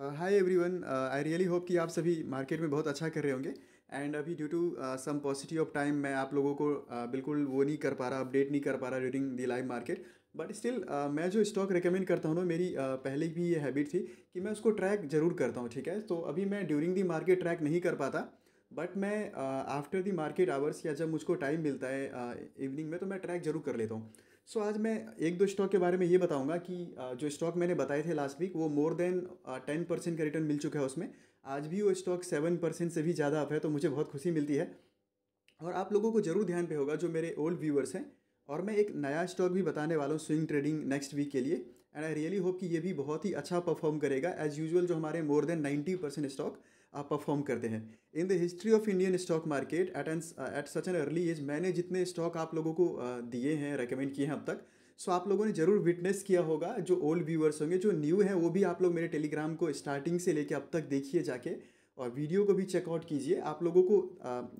hi everyone I really hope कि आप सभी मार्केट में बहुत अच्छा कर रहे होंगे एंड अभी due to some positive of time मैं आप लोगों को uh, बिल्कुल वो नहीं कर पा रहा अपडेट नहीं कर पा रहा during the live market but still मैं जो स्टॉक रिकमेंड करता हूँ ना मेरी uh, पहले भी ये हैबिट थी कि मैं उसको ट्रैक जरूर करता हूँ ठीक है तो अभी मैं ड्यूरिंग दी मार्केट ट्रैक नहीं कर पाता बट मैं आफ्टर दी मार्केट आवर्स या जब मुझको टाइम मिलता है इवनिंग uh, में तो मैं ट्रैक जरूर कर लेता हूँ सो so, आज मैं एक दो स्टॉक के बारे में ये बताऊंगा कि जो स्टॉक मैंने बताए थे लास्ट वीक वो मोर देन टेन परसेंट का रिटर्न मिल चुका है उसमें आज भी वो स्टॉक सेवन परसेंट से भी ज़्यादा अप है तो मुझे बहुत खुशी मिलती है और आप लोगों को ज़रूर ध्यान पे होगा जो मेरे ओल्ड व्यूअर्स हैं और मैं एक नया स्टॉक भी बताने वाला हूँ स्विंग ट्रेडिंग नेक्स्ट वीक के लिए एंड आई रियली होप कि ये भी बहुत ही अच्छा परफॉर्म करेगा एज यूजल जो हमारे more than ninety percent stock perform करते हैं in the history of Indian stock market at an at such an early age मैंने जितने स्टॉक आप लोगों को दिए हैं रेकमेंड किए हैं अब तक सो आप लोगों ने जरूर विटनेस किया होगा जो ओल्ड व्यूअर्स होंगे जो न्यू हैं वो भी आप लोग मेरे टेलीग्राम को स्टार्टिंग से लेके अब तक देखिए जाके और वीडियो को भी चेकआउट कीजिए आप लोगों को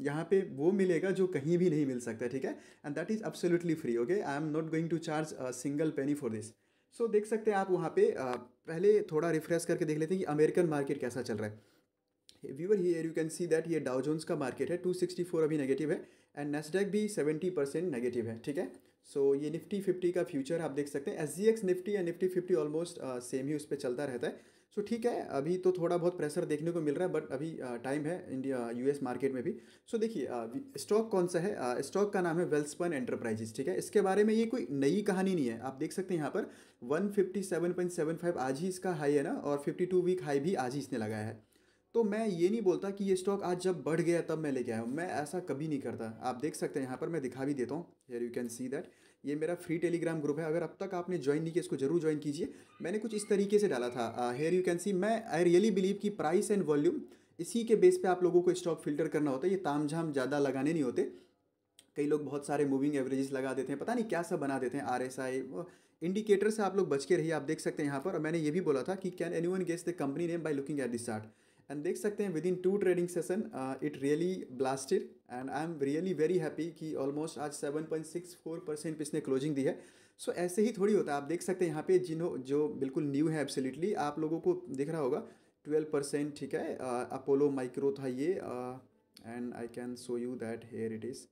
यहाँ पे वो मिलेगा जो कहीं भी नहीं मिल सकता ठीक है and that is absolutely free okay I am not going to charge single penny for this so देख सकते हैं आप वहाँ पे uh, पहले थोड़ा रिफ्रेश करके देख लेते हैं कि अमेरिकन मार्केट कैसा चल रहा है viewer here you can see that ये डाउ जोन्स का मार्केट है 264 अभी नेगेटिव है एंड नेस्डैक भी 70 परसेंट नेगेटिव है ठीक है सो so, ये निफ्टी फिफ्टी का फ्यूचर आप देख सकते हैं एस जी एक्स निफ्टी या निफ्टी फिफ्टी ऑलमोस्ट सेम ही उस पर चलता रहता है सो so, ठीक है अभी तो थोड़ा बहुत प्रेशर देखने को मिल रहा है बट अभी टाइम uh, है इंडिया यू एस मार्केट में भी सो so, देखिए स्टॉक uh, कौन सा है स्टॉक uh, का नाम है वेल्सपन एंटरप्राइजेस ठीक है इसके बारे में ये कोई नई कहानी नहीं है आप देख सकते हैं यहाँ पर 157.75 आज ही इसका हाई है ना और 52 वीक हाई भी आज ही इसने लगाया है तो मैं ये नहीं बोलता कि ये स्टॉक आज जब बढ़ गया तब मैं लेके आया हूँ मैं ऐसा कभी नहीं करता आप देख सकते हैं यहाँ पर मैं दिखा भी देता हूँ here you can see that ये मेरा फ्री टेलीग्राम ग्रुप है अगर अब तक आपने ज्वाइन नहीं किया इसको जरूर ज्वाइन कीजिए मैंने कुछ इस तरीके से डाला था हेयर यू कैन सी मैं आई रियली बिलीव कि प्राइस एंड वॉल्यूम इसी के बेस पर आप लोगों को स्टॉक फिल्टर करना होता है ये ताम झाम ज़्यादा लगाने नहीं होते कई लोग बहुत सारे मूविंग एवरेजेस लगा देते हैं पता नहीं क्या सब बना देते हैं आर एस आई इंडिकेटर से आप लोग बच के रहिए आप देख सकते हैं यहाँ पर और मैंने ये भी बोला था कि can anyone guess the company name by looking at this chart and देख सकते हैं within two trading session it really blasted and I am really very happy कि ऑलमोस्ट आज seven point six four percent इसने closing दी है so so, ऐसे ही थोड़ी होता है आप देख सकते हैं यहाँ पे जिन्हों जो बिल्कुल न्यू है एब्सोल्युटली आप लोगों को दिख रहा होगा ट्वेल्व परसेंट ठीक है अपोलो uh, माइक्रो था ये and I can show you that here it is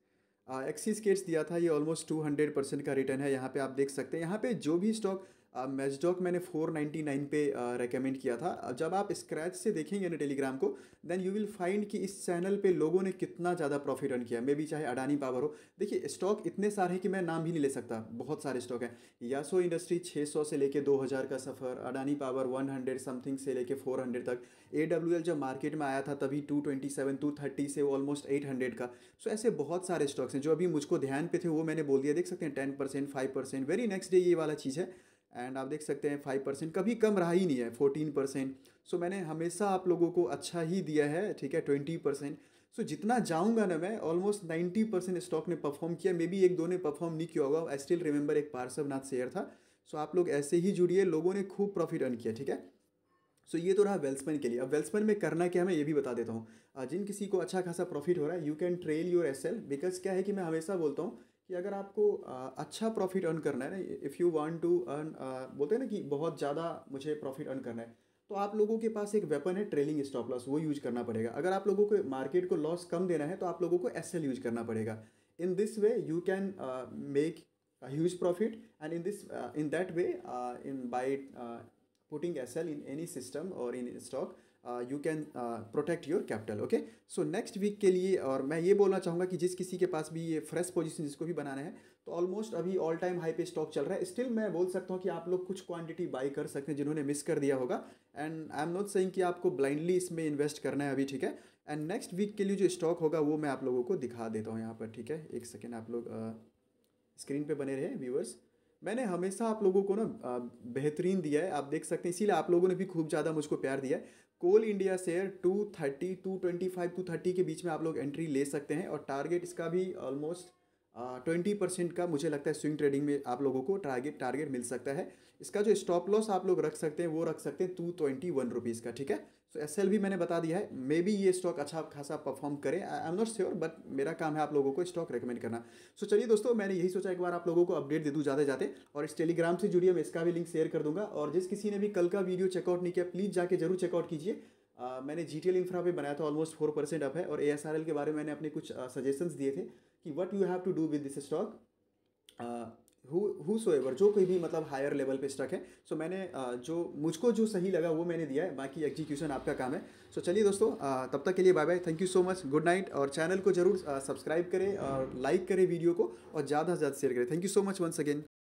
एक्सिस केट्स दिया था ये ऑलमोस्ट टू हंड्रेड परसेंट का रिटर्न है यहाँ पे आप देख सकते हैं यहाँ पे जो भी स्टॉक मेजडॉक मैंने 499 पे रेकमेंड किया था जब आप स्क्रैच से देखेंगे ना टेलीग्राम को देन यू विल फाइंड कि इस चैनल पे लोगों ने कितना ज़्यादा प्रॉफिट अर्न किया मे भी चाहे अडानी पावर हो देखिए स्टॉक इतने सारे हैं कि मैं नाम भी नहीं ले सकता बहुत सारे स्टॉक हैं यासो इंडस्ट्री 600 से लेके 2000 का सफ़र अडानी पावर 100 समथिंग से लेके 400 तक ए जब मार्केट में आया था तभी टू थर्टी से ऑलमोस्ट हंड्रेड का सो ऐसे बहुत सारे स्टॉक्स हैं जो अभी मुझको ध्यान पे थे वो मैंने बोल दिया देख सकते हैं ten percent five percent very next day ये वाला चीज़ है एंड आप देख सकते हैं फाइव परसेंट कभी कम रहा ही नहीं है फोर्टीन परसेंट सो मैंने हमेशा आप लोगों को अच्छा ही दिया है ठीक है ट्वेंटी परसेंट सो जितना जाऊँगा ना मैं ऑलमोस्ट नाइन्टी परसेंट स्टॉक ने परफॉर्म किया मे बी एक दो ने परफॉर्म नहीं किया होगा आई स्टिल रिमेंबर एक पार्सव नाथ शेयर था सो so, आप लोग ऐसे ही जुड़िए लोगों ने खूब प्रॉफिट अर्न किया ठीक है सो so, ये तो रहा वेल्समैन के लिए अब वेल्समैन में करना क्या है मैं ये भी बता देता हूँ जिन किसी को अच्छा खासा प्रॉफिट हो रहा है you can trail your S because क्या है कि मैं हमेशा बोलता हूँ कि अगर आपको अच्छा प्रॉफिट अर्न करना है ना if you want to earn बोलते हैं ना कि बहुत ज़्यादा मुझे प्रॉफिट अर्न करना है तो आप लोगों के पास एक वेपन है ट्रेलिंग स्टॉप लॉस वो यूज करना पड़ेगा अगर आप लोगों को मार्केट को लॉस कम देना है तो आप लोगों को एस यूज करना पड़ेगा in this way you can make huge profit and in this in that way in by putting S by uh, putting sl in any system you can protect your capital okay so next week के लिए और मैं ये बोलना चाहूँगा कि जिस किसी के पास भी ये फ्रेश पोजिशन जिसको भी बनाना है तो ऑलमोस्ट अभी ऑल टाइम हाई पे स्टॉक चल रहा है स्टिल मैं बोल सकता हूँ कि आप लोग कुछ क्वांटिटी बाई कर सकते हैं जिन्होंने मिस कर दिया होगा and I am not saying कि आपको ब्लाइंडली इसमें इन्वेस्ट करना है अभी ठीक है एंड नेक्स्ट वीक के लिए जो स्टॉक होगा वो मैं आप लोगों को दिखा देता हूँ यहाँ पर ठीक है एक सेकेंड आप लोग स्क्रीन uh, पर बने रहे व्यूअर्स मैंने हमेशा आप लोगों को ना uh, बेहतरीन दिया है आप देख सकते हैं इसीलिए आप लोगों ने भी खूब ज़्यादा मुझको प्यार दिया है कोल इंडिया शेयर 230, 225, 230 के बीच में आप लोग एंट्री ले सकते हैं और टारगेट इसका भी ऑलमोस्ट ट्वेंटी परसेंट का मुझे लगता है स्विंग ट्रेडिंग में आप लोगों को टारगेट टारगेट मिल सकता है इसका जो स्टॉप लॉस आप लोग रख सकते हैं वो रख सकते हैं टू ट्वेंटी वन रुपीज़ का ठीक है सो एस एल भी मैंने बता दिया है मे बी ये स्टॉक अच्छा खासा परफॉर्म करे I am not sure but मेरा काम है आप लोगों को स्टॉक रिकमेंड करना सो so, चलिए दोस्तों मैंने यही सोचा एक बार आप लोगों को अपडेट दे दूँ जाते जाते और इस टेलीग्राम से जुड़िए मैं इसका भी लिंक शेयर कर दूंगा और जिस किसी ने भी कल का वीडियो चेकआउट नहीं किया प्लीज़ जाके जरूर चेकआउट कीजिए आ, मैंने जी टी इंफ्रा पे बनाया था ऑलमोस्ट फोर परसेंट अप है और ए एस आर एल के बारे में मैंने अपने कुछ सजेशंस दिए थे कि what you have to do with this stock whosoever जो कोई भी मतलब हायर लेवल पे स्टॉक है सो so, मैंने जो मुझको जो सही लगा वो मैंने दिया है बाकी एग्जीक्यूशन आपका काम है सो so, चलिए दोस्तों तब तक के लिए bye bye thank you so much good night और चैनल को जरूर सब्सक्राइब करें और लाइक करें वीडियो को और ज़्यादा से ज़्यादा शेयर करें thank you so much once again